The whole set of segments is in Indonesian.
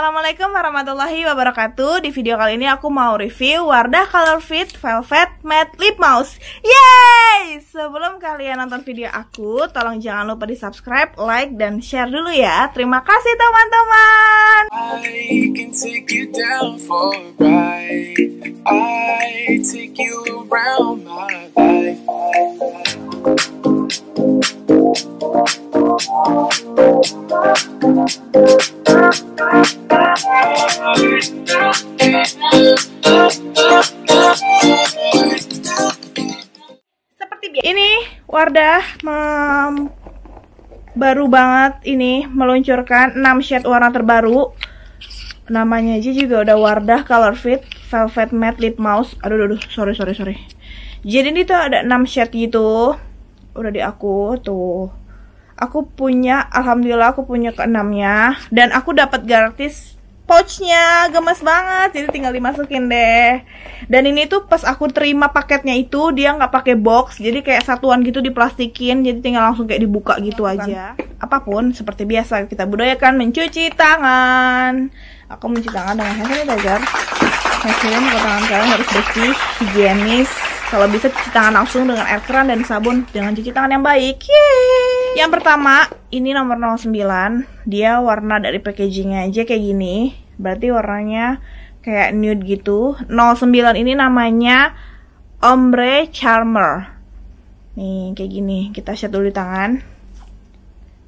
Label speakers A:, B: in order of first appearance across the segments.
A: Assalamualaikum warahmatullahi wabarakatuh Di video kali ini aku mau review Wardah Color Fit Velvet Matte Lip Mouse Yeay! Sebelum kalian nonton video aku Tolong jangan lupa di subscribe, like, dan share dulu ya Terima kasih teman-teman Thank you Ini Wardah mem baru banget ini meluncurkan 6 shade warna terbaru. Namanya aja juga udah Wardah Color Fit Velvet Matte Lip Mouse. Aduh, aduh, aduh, sorry, sorry, sorry. Jadi ini tuh ada 6 shade gitu. Udah di aku tuh. Aku punya, alhamdulillah aku punya keenamnya dan aku dapat gratis pouchnya gemes banget jadi tinggal dimasukin deh dan ini tuh pas aku terima paketnya itu dia nggak pakai box jadi kayak satuan gitu diplastikin jadi tinggal langsung kayak dibuka iya, gitu Bukan. aja apapun seperti biasa kita budayakan mencuci tangan aku mencuci tangan dengan hand sanitizer hand sanitizer tangan kalian harus bersih higienis kalau bisa cuci tangan langsung dengan air keran dan sabun dengan cuci tangan yang baik Yeay. yang pertama ini nomor 09 dia warna dari packagingnya aja kayak gini berarti warnanya kayak nude gitu 09 ini namanya ombre charmer nih kayak gini kita set dulu di tangan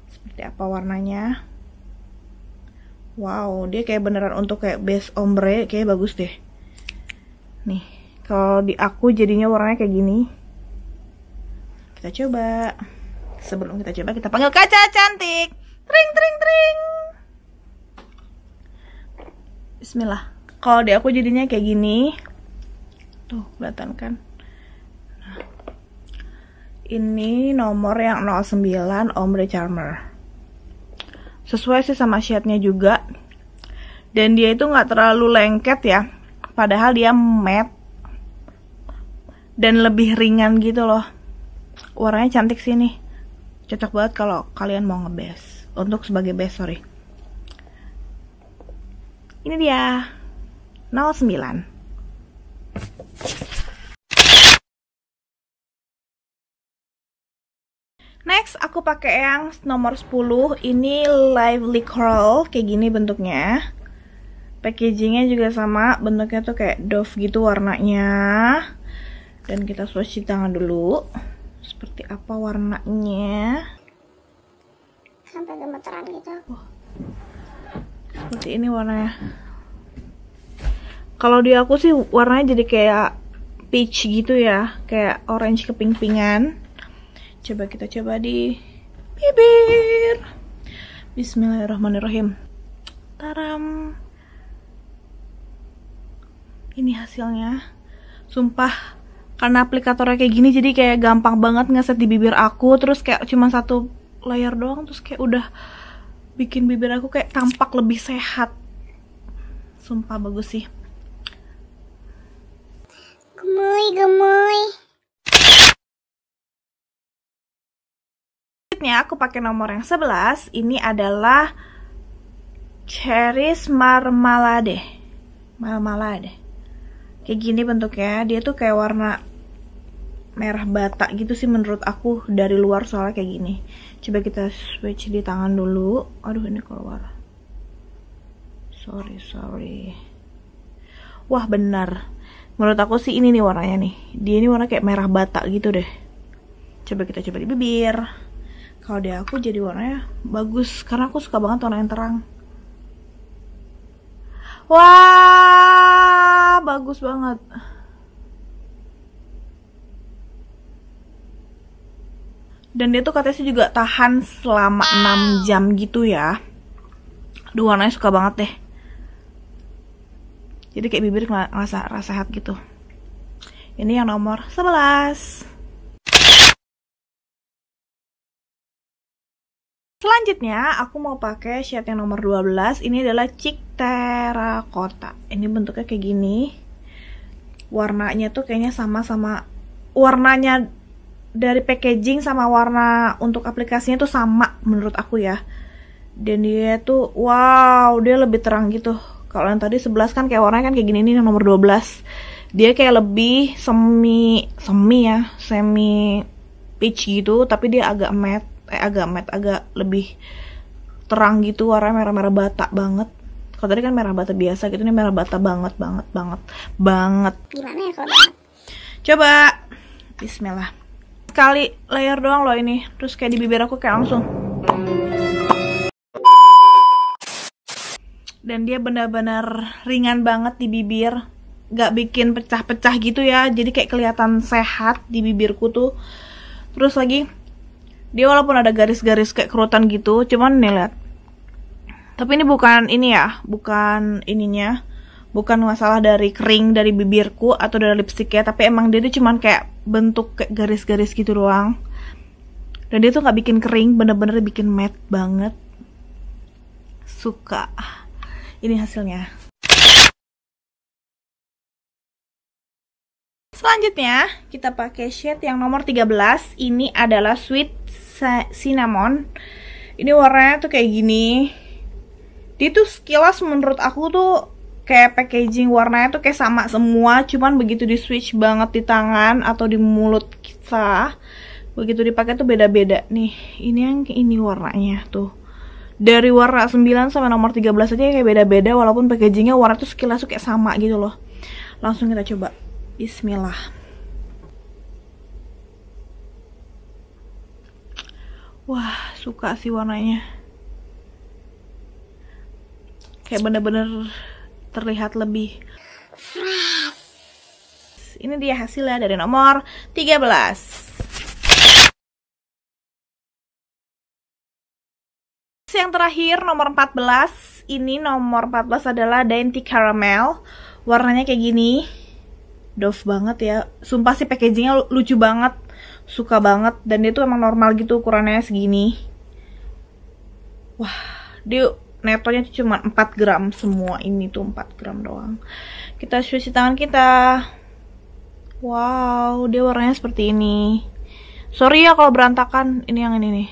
A: seperti apa warnanya wow dia kayak beneran untuk kayak base ombre kayak bagus deh nih kalau di aku jadinya warnanya kayak gini kita coba Sebelum kita coba, kita panggil kaca cantik. Tring, tring, tring. Bismillah. Kalau di aku jadinya kayak gini. Tuh, kelihatan kan? Ini nomor yang 09 Omri Charmer. Sesuai sih sama shade-nya juga. Dan dia itu nggak terlalu lengket ya. Padahal dia matte. Dan lebih ringan gitu loh. Warnanya cantik sih nih cocok banget kalau kalian mau ngebes untuk sebagai base sorry ini dia 09 Next, aku pakai yang nomor 10. Ini Lively curl kayak gini bentuknya. Packagingnya juga sama, bentuknya tuh kayak Dove gitu warnanya. Dan kita swatch di tangan dulu seperti apa warnanya sampai gemeteran gitu oh. seperti ini warnanya kalau di aku sih warnanya jadi kayak peach gitu ya kayak orange keping pink pingan coba kita coba di bibir Bismillahirrahmanirrahim taram ini hasilnya sumpah karena aplikatornya kayak gini jadi kayak gampang banget ngeset di bibir aku terus kayak cuma satu layer doang terus kayak udah bikin bibir aku kayak tampak lebih sehat sumpah bagus sih gemoy gemoy aku pakai nomor yang 11 ini adalah Cherish Marmalade Marmalade kayak gini bentuknya dia tuh kayak warna merah bata gitu sih menurut aku dari luar soalnya kayak gini coba kita switch di tangan dulu aduh ini keluar sorry sorry wah benar menurut aku sih ini nih warnanya nih dia ini warna kayak merah bata gitu deh coba kita coba di bibir kalau dia aku jadi warnanya bagus karena aku suka banget warna yang terang Wah, bagus banget. Dan dia tuh katanya sih juga tahan selama 6 jam gitu ya. Aduh, warnanya suka banget deh. Jadi kayak bibir ngerasa rasa sehat gitu. Ini yang nomor 11. selanjutnya aku mau pakai shade yang nomor 12 ini adalah Chic Terracotta ini bentuknya kayak gini warnanya tuh kayaknya sama-sama warnanya dari packaging sama warna untuk aplikasinya tuh sama menurut aku ya dan dia tuh wow dia lebih terang gitu kalau yang tadi 11 kan kayak warnanya kan kayak gini ini nomor 12 dia kayak lebih semi semi ya semi peach gitu tapi dia agak matte kayak agak matte agak lebih terang gitu warna merah-merah bata banget kalau tadi kan merah bata biasa gitu ini merah bata banget banget banget banget gimana ya kalau coba Bismillah sekali layer doang loh ini terus kayak di bibir aku kayak langsung dan dia benar-benar ringan banget di bibir gak bikin pecah-pecah gitu ya jadi kayak kelihatan sehat di bibirku tuh terus lagi dia walaupun ada garis-garis kayak kerutan gitu cuman nih lihat tapi ini bukan ini ya bukan ininya bukan masalah dari kering dari bibirku atau dari lipstiknya tapi emang dia tuh cuman kayak bentuk kayak garis-garis gitu doang dan dia tuh nggak bikin kering bener-bener bikin matte banget suka ini hasilnya selanjutnya kita pakai shade yang nomor 13 ini adalah sweet cinnamon ini warnanya tuh kayak gini dia tuh sekilas menurut aku tuh kayak packaging warnanya tuh kayak sama semua cuman begitu di switch banget di tangan atau di mulut kita begitu dipakai tuh beda-beda nih ini yang ini warnanya tuh dari warna 9 sampai nomor 13 aja kayak beda-beda walaupun packagingnya warna tuh sekilas tuh kayak sama gitu loh langsung kita coba bismillah wah suka sih warnanya kayak bener-bener terlihat lebih ini dia hasilnya dari nomor 13 yang terakhir nomor 14 ini nomor 14 adalah Dainty Caramel warnanya kayak gini Dove banget ya Sumpah sih packagingnya lucu banget suka banget dan dia tuh emang normal gitu ukurannya segini wah dia netonya tuh cuma 4 gram semua ini tuh 4 gram doang kita cuci tangan kita wow dia warnanya seperti ini sorry ya kalau berantakan ini yang ini nih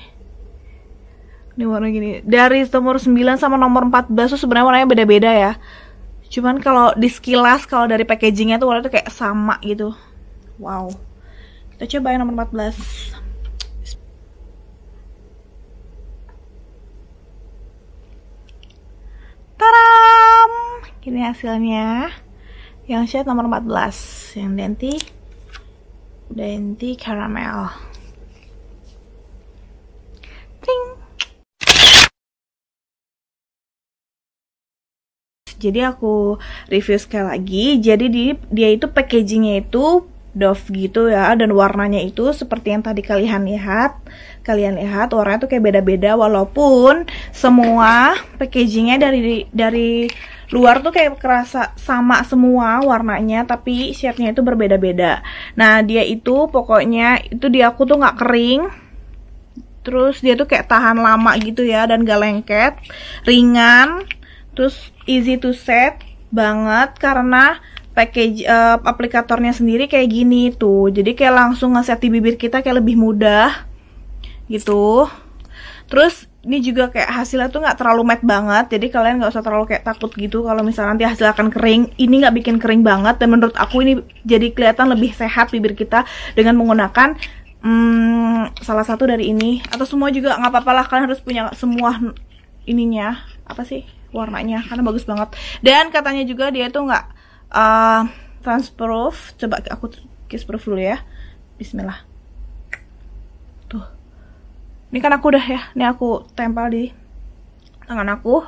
A: ini warna gini dari nomor 9 sama nomor 14 tuh sebenarnya warnanya beda-beda ya cuman kalau di sekilas kalau dari packagingnya tuh warnanya tuh kayak sama gitu wow kita coba yang nomor 14. Taram! Ini hasilnya. Yang shade nomor 14. Yang Denti. Denti Caramel. Ting! Jadi aku review sekali lagi. Jadi dia itu packagingnya itu Dove gitu ya dan warnanya itu seperti yang tadi kalian lihat kalian lihat warnanya tuh kayak beda-beda walaupun semua packagingnya dari dari luar tuh kayak kerasa sama semua warnanya tapi shape nya itu berbeda-beda nah dia itu pokoknya itu di aku tuh nggak kering terus dia tuh kayak tahan lama gitu ya dan gak lengket ringan terus easy to set banget karena package uh, aplikatornya sendiri kayak gini tuh jadi kayak langsung ngeset di bibir kita kayak lebih mudah gitu terus ini juga kayak hasilnya tuh nggak terlalu matte banget jadi kalian nggak usah terlalu kayak takut gitu kalau misalnya nanti hasil akan kering ini nggak bikin kering banget dan menurut aku ini jadi kelihatan lebih sehat bibir kita dengan menggunakan hmm, salah satu dari ini atau semua juga nggak apa apalah kalian harus punya semua ininya apa sih warnanya karena bagus banget dan katanya juga dia tuh nggak uh, ah, transproof coba aku kiss proof dulu ya bismillah tuh ini kan aku udah ya ini aku tempel di tangan aku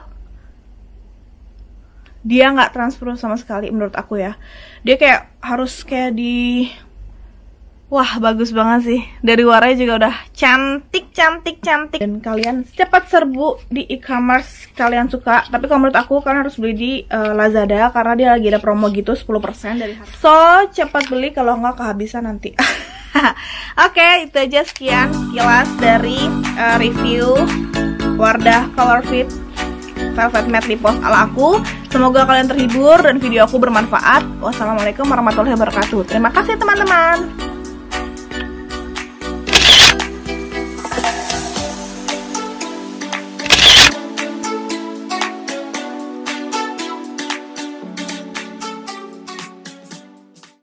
A: dia nggak transfer sama sekali menurut aku ya dia kayak harus kayak di Wah bagus banget sih Dari warnanya juga udah cantik cantik cantik Dan kalian cepat serbu di e-commerce kalian suka Tapi kalau menurut aku kalian harus beli di uh, Lazada Karena dia lagi ada promo gitu 10% dari harga So cepat beli kalau nggak kehabisan nanti Oke okay, itu aja sekian kilas dari uh, review Wardah Color Fit Velvet Matte Lip Gloss ala aku Semoga kalian terhibur dan video aku bermanfaat Wassalamualaikum warahmatullahi wabarakatuh Terima kasih teman-teman